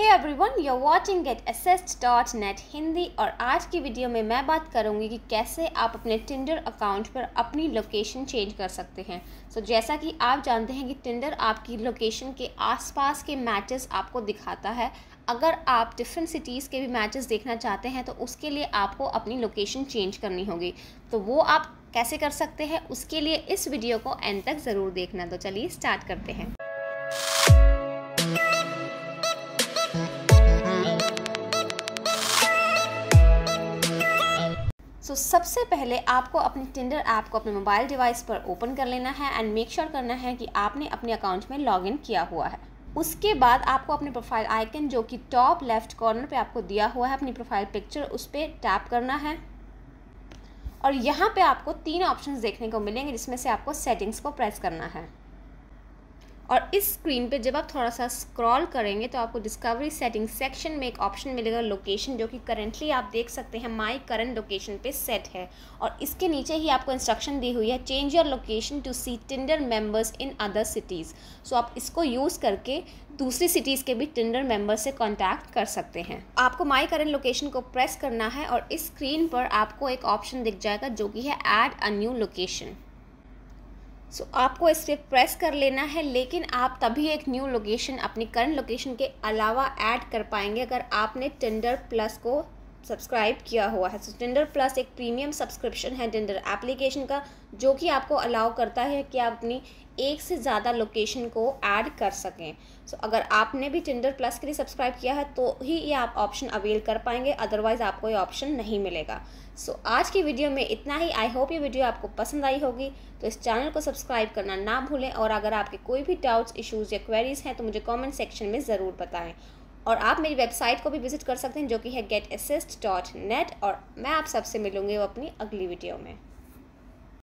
hey every everyone you are watching get assist dot net Hindi और आज की video में मैं बात करूंगी कि कैसे आप अपने टिंडर अकाउंट पर अपनी लोकेशन चेंज कर सकते हैं सो so, जैसा कि आप जानते हैं कि टिंडर आपकी लोकेशन के आसपास के मैचेस आपको दिखाता है अगर आप डिफरेंट सिटीज़ के भी मैचेस देखना चाहते हैं तो उसके लिए आपको अपनी लोकेशन चेंज करनी होगी तो वो आप कैसे कर सकते हैं उसके लिए इस वीडियो को एंड तक ज़रूर देखना तो चलिए स्टार्ट करते हैं सो तो so, सबसे पहले आपको अपने टेंडर ऐप को अपने मोबाइल डिवाइस पर ओपन कर लेना है एंड मेक श्योर करना है कि आपने अपने अकाउंट में लॉगिन किया हुआ है उसके बाद आपको अपने प्रोफाइल आइकन जो कि टॉप लेफ्ट कॉर्नर पे आपको दिया हुआ है अपनी प्रोफाइल पिक्चर उस पर टैप करना है और यहाँ पे आपको तीन ऑप्शंस देखने को मिलेंगे जिसमें से आपको सेटिंग्स को प्रेस करना है और इस स्क्रीन पे जब आप थोड़ा सा स्क्रॉल करेंगे तो आपको डिस्कवरी सेटिंग सेक्शन में एक ऑप्शन मिलेगा लोकेशन जो कि करेंटली आप देख सकते हैं माई करंट लोकेशन पे सेट है और इसके नीचे ही आपको इंस्ट्रक्शन दी हुई है change your location to see Tinder members in other cities so आप इसको यूज़ करके दूसरी सिटीज़ के भी टिंडर मेम्बर से कॉन्टैक्ट कर सकते हैं आपको माई करंट लोकेशन को प्रेस करना है और इस स्क्रीन पर आपको एक ऑप्शन दिख जाएगा जो कि है add a new location so so, आपको इस पर प्रेस कर लेना है लेकिन आप तभी एक न्यू लोकेशन अपनी करंट लोकेशन के अलावा ऐड कर पाएंगे अगर आपने टेंडर प्लस को सब्सक्राइब किया हुआ है सो टेंडर प्लस एक प्रीमियम सब्सक्रिप्शन है टेंडर एप्लीकेशन का जो कि आपको अलाउ करता है कि आप अपनी एक से ज़्यादा लोकेशन को ऐड कर सकें सो so, अगर आपने भी टेंडर प्लस के लिए सब्सक्राइब किया है तो ही ये आप ऑप्शन अवेल कर पाएंगे अदरवाइज़ आपको ये ऑप्शन नहीं मिलेगा सो so, आज की वीडियो में इतना ही आई होप ये वीडियो आपको पसंद आई होगी तो इस चैनल को सब्सक्राइब करना ना भूलें और अगर आपके कोई भी डाउट्स इशूज़ या क्वेरीज़ हैं तो मुझे कॉमेंट सेक्शन में ज़रूर बताएँ और आप मेरी वेबसाइट को भी विजिट कर सकते हैं जो कि है गेट और मैं आप सबसे मिलूँगी अपनी अगली वीडियो में